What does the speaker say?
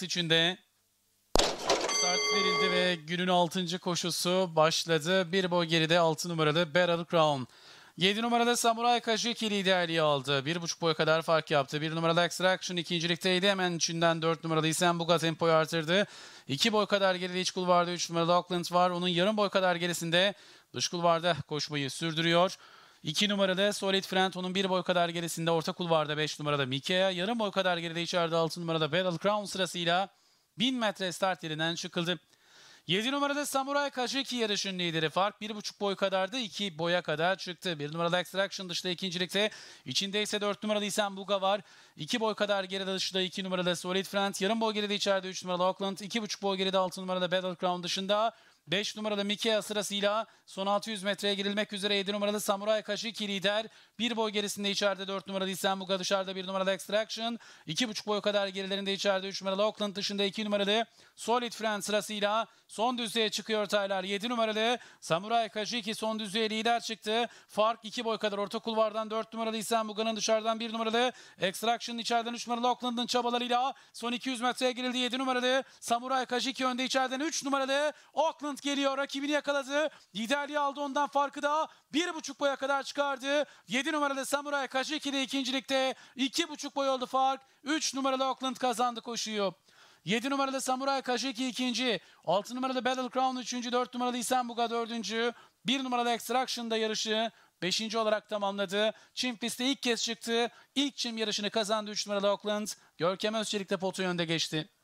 aks içinde start verildi ve günün 6. koşusu başladı. Bir boy geride 6 numaralı Beryl Crown. 7 numaralı Samurai Kajiki liderliği aldı. 1,5 boya kadar fark yaptı. 1 numaralı Extraction ikincilikteydi. Hemen içinden 4 numaralı İsen Buga tempoyu artırdı. 2 boy kadar geride iç kulvarda 3 numaralı Auckland var. Onun yarım boy kadar gerisinde dış kulvarda koşmayı sürdürüyor. 2 numarada Solid Frento'nun bir boy kadar gerisinde orta kulvarda 5 numarada Mikea. Yarım boy kadar geride içeride 6 numarada Battle Crown sırasıyla 1000 metre start yerinden çıkıldı. 7 numarada Samuray Kajiki yarışın lideri. Fark 1,5 boy kadardı. 2 boya kadar çıktı. 1 numarada Extraction dışta ikincilikte. İçinde ise 4 numarada İsen Buga var. 2 boy kadar geride dışta 2 numarada Solid Front. Yarım boy geride içeride 3 numarada Auckland. 2,5 boy geride 6 numarada Battle Crown dışında. 5 numarada Mikea sırasıyla son 600 metreye girilmek üzere 7 numaralı Samuray Kaşiki lider. Bir boy gerisinde içeride 4 numaralı İstanbul'a dışarıda 1 numaralı Extraction. 2,5 boy kadar gerilerinde içeride 3 numaralı Auckland dışında 2 numaralı Solid Friend sırasıyla son düzlüğe çıkıyor Taylar. 7 numaralı Samuray Kaşiki son düzlüğe lider çıktı. Fark 2 boy kadar orta kulvardan 4 numaralı İstanbul'un dışarıdan 1 numaralı extraction içeriden 3 numaralı Auckland'ın çabalarıyla son 200 metreye girildi. 7 numaralı Samuray Kaşiki önde içeriden 3 numaralı Auckland Bülent geliyor. Rakibini yakaladı. Liderliği aldı ondan farkı da bir buçuk boya kadar çıkardı. Yedi numaralı Samuray Kajiki de ikincilikte. iki buçuk boy oldu fark. Üç numaralı Auckland kazandı koşuyu. 7 numaralı Samuray Kajiki ikinci. 6 numaralı Battle Crown üçüncü. 4 numaralı Isenbuga dördüncü. 1 numaralı da yarışı. Beşinci olarak tamamladı. Çim pistte ilk kez çıktı. İlk çim yarışını kazandı 3 numaralı Auckland. Görkem Özçelik de potu yönde geçti.